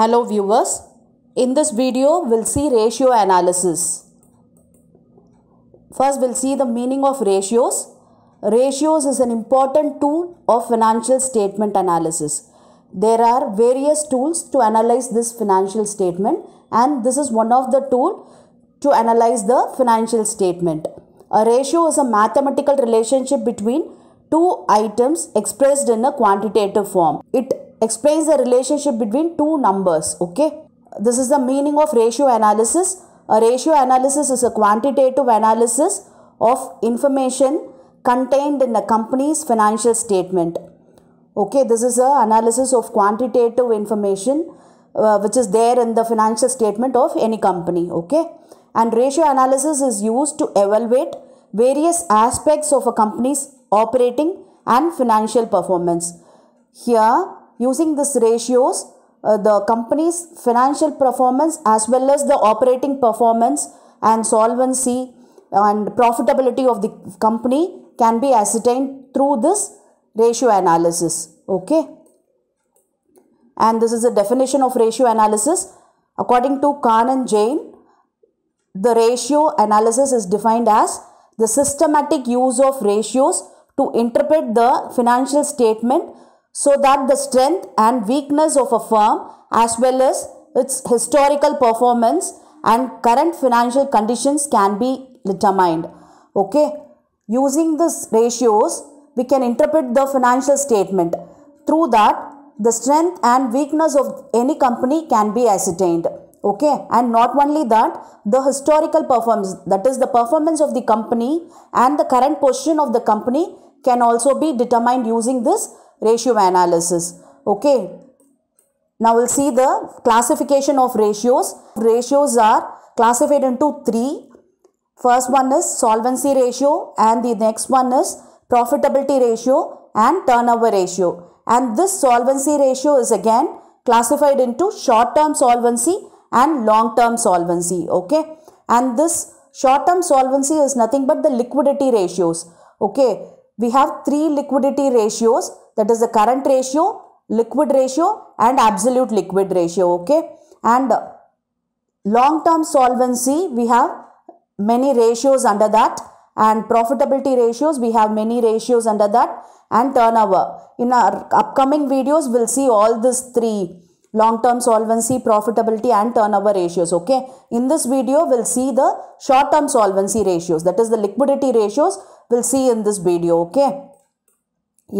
Hello viewers, in this video we'll see ratio analysis. First we'll see the meaning of ratios. Ratios is an important tool of financial statement analysis. There are various tools to analyze this financial statement and this is one of the tool to analyze the financial statement. A ratio is a mathematical relationship between two items expressed in a quantitative form. It explains the relationship between two numbers. Okay, this is the meaning of ratio analysis. A ratio analysis is a quantitative analysis of information contained in a company's financial statement. Okay, this is a analysis of quantitative information uh, which is there in the financial statement of any company. Okay, and ratio analysis is used to evaluate various aspects of a company's operating and financial performance. Here, using these ratios, uh, the company's financial performance as well as the operating performance and solvency and profitability of the company can be ascertained through this ratio analysis. Okay. And this is a definition of ratio analysis. According to Khan and Jain, the ratio analysis is defined as the systematic use of ratios to interpret the financial statement so that the strength and weakness of a firm as well as its historical performance and current financial conditions can be determined. Okay, using these ratios, we can interpret the financial statement. Through that, the strength and weakness of any company can be ascertained. Okay, and not only that, the historical performance, that is the performance of the company and the current position of the company can also be determined using this ratio analysis. Okay. Now we'll see the classification of ratios. Ratios are classified into three. First one is solvency ratio and the next one is profitability ratio and turnover ratio. And this solvency ratio is again classified into short-term solvency and long-term solvency. Okay. And this short-term solvency is nothing but the liquidity ratios. Okay. We have three liquidity ratios that is the current ratio liquid ratio and absolute liquid ratio okay and long term solvency we have many ratios under that and profitability ratios we have many ratios under that and turnover in our upcoming videos we'll see all these three long term solvency profitability and turnover ratios okay in this video we'll see the short term solvency ratios that is the liquidity ratios we'll see in this video okay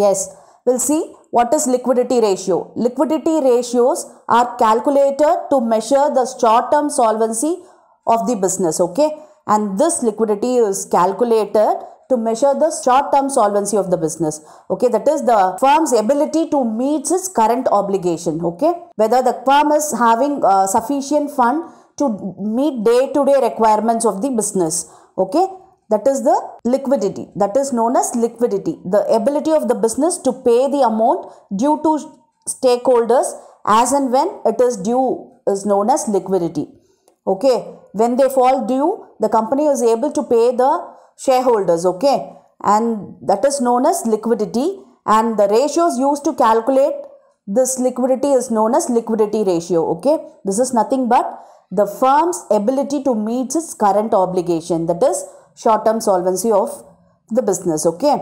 yes We'll see what is liquidity ratio. Liquidity ratios are calculated to measure the short-term solvency of the business, okay? And this liquidity is calculated to measure the short-term solvency of the business. Okay, that is the firm's ability to meet its current obligation, okay? Whether the firm is having uh, sufficient fund to meet day-to-day -day requirements of the business, okay? that is the liquidity that is known as liquidity the ability of the business to pay the amount due to stakeholders as and when it is due is known as liquidity okay when they fall due the company is able to pay the shareholders okay and that is known as liquidity and the ratios used to calculate this liquidity is known as liquidity ratio okay this is nothing but the firm's ability to meet its current obligation that is short term solvency of the business. Okay.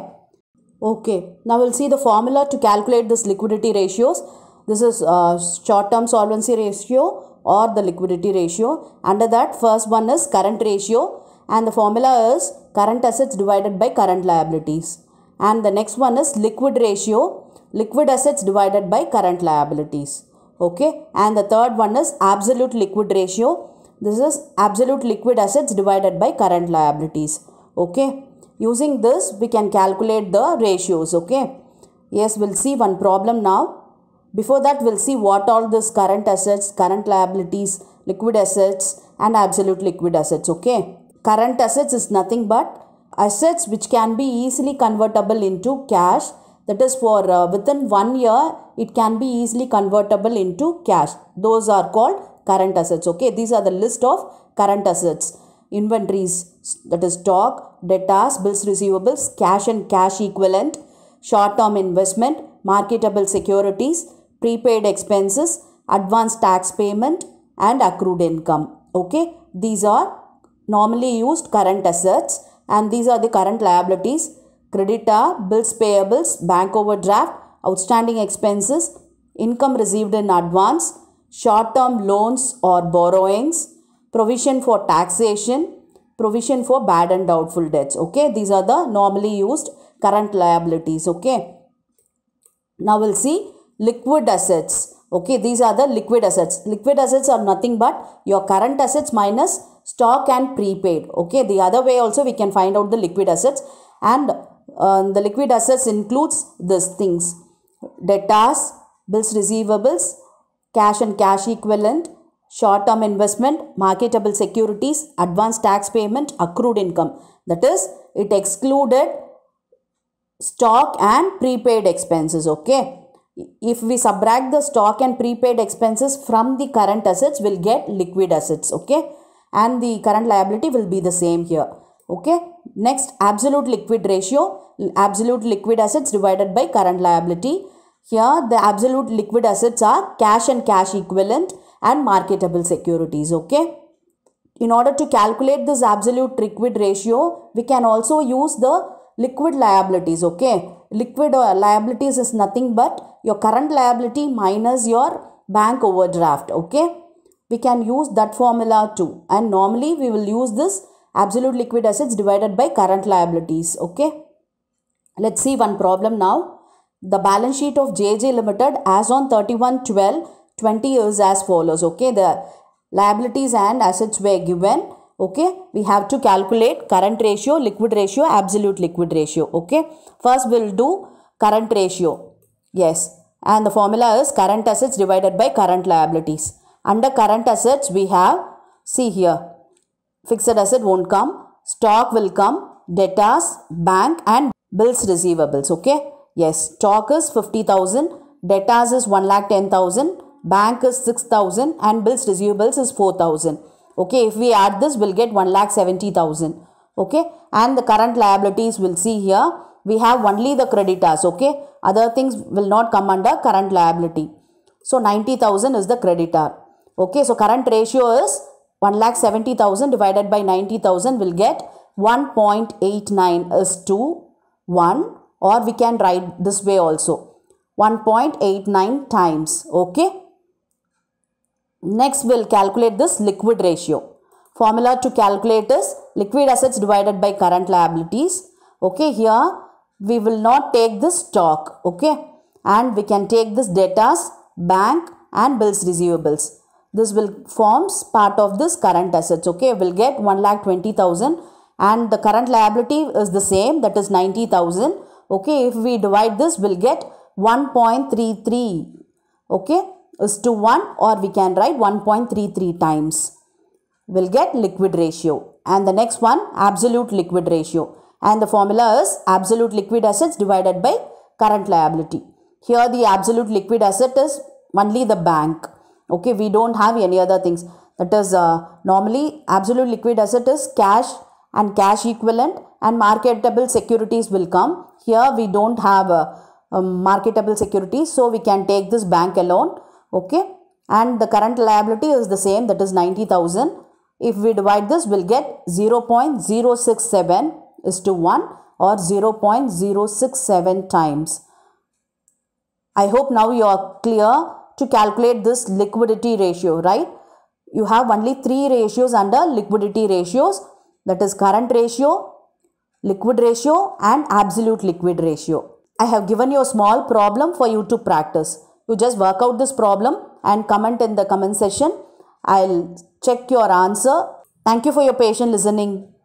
Okay. Now we'll see the formula to calculate this liquidity ratios. This is uh, short term solvency ratio or the liquidity ratio. Under that first one is current ratio and the formula is current assets divided by current liabilities. And the next one is liquid ratio liquid assets divided by current liabilities okay and the third one is absolute liquid ratio this is absolute liquid assets divided by current liabilities. Okay. Using this, we can calculate the ratios. Okay. Yes, we'll see one problem now. Before that, we'll see what all this current assets, current liabilities, liquid assets and absolute liquid assets. Okay. Current assets is nothing but assets which can be easily convertible into cash that is for uh, within one year it can be easily convertible into cash those are called current assets okay these are the list of current assets inventories that is stock debtors bills receivables cash and cash equivalent short term investment marketable securities prepaid expenses advance tax payment and accrued income okay these are normally used current assets and these are the current liabilities creditor bills payables bank overdraft outstanding expenses income received in advance short term loans or borrowings, provision for taxation, provision for bad and doubtful debts. Okay, these are the normally used current liabilities. Okay, now we'll see liquid assets. Okay, these are the liquid assets. Liquid assets are nothing but your current assets minus stock and prepaid. Okay, the other way also we can find out the liquid assets and uh, the liquid assets includes these things debtors, bills receivables, cash and cash equivalent, short term investment, marketable securities, advance tax payment, accrued income. That is, it excluded stock and prepaid expenses. Okay. If we subtract the stock and prepaid expenses from the current assets, we'll get liquid assets. Okay. And the current liability will be the same here. Okay. Next, absolute liquid ratio, absolute liquid assets divided by current liability here the absolute liquid assets are cash and cash equivalent and marketable securities. Okay. In order to calculate this absolute liquid ratio, we can also use the liquid liabilities. Okay. Liquid uh, liabilities is nothing but your current liability minus your bank overdraft. Okay. We can use that formula too. And normally we will use this absolute liquid assets divided by current liabilities. Okay. Let's see one problem now the balance sheet of JJ Limited as on 31 12 20 is as follows. Okay, the liabilities and assets were given. Okay, we have to calculate current ratio, liquid ratio, absolute liquid ratio. Okay, first we'll do current ratio. Yes, and the formula is current assets divided by current liabilities. Under current assets, we have see here fixed asset won't come, stock will come, debtors, bank, and bills receivables. Okay. Yes, stock is 50,000, debtors is 1,10,000, bank is 6,000 and bills receivables is 4,000. Okay, if we add this, we'll get 1,70,000. Okay, and the current liabilities we'll see here. We have only the creditors. Okay, other things will not come under current liability. So 90,000 is the creditor. Okay, so current ratio is 1,70,000 divided by 90,000 will get 1.89 is two 1 or we can write this way also 1.89 times okay next we'll calculate this liquid ratio formula to calculate is liquid assets divided by current liabilities okay here we will not take this stock okay and we can take this debt as bank and bills receivables this will forms part of this current assets okay we'll get 1 lakh 20000 and the current liability is the same that is 90000 Okay, if we divide this, we'll get 1.33. Okay, is to 1 or we can write 1.33 times. We'll get liquid ratio. And the next one, absolute liquid ratio. And the formula is absolute liquid assets divided by current liability. Here the absolute liquid asset is only the bank. Okay, we don't have any other things. That is uh, normally absolute liquid asset is cash and cash equivalent and marketable securities will come. Here we don't have a, uh, a um, marketable securities so we can take this bank alone. Okay. And the current liability is the same that is 90,000. If we divide this we'll get 0.067 is to 1 or 0.067 times. I hope now you are clear to calculate this liquidity ratio, right? You have only three ratios under liquidity ratios that is current ratio, liquid ratio and absolute liquid ratio. I have given you a small problem for you to practice. You just work out this problem and comment in the comment section. I'll check your answer. Thank you for your patient listening.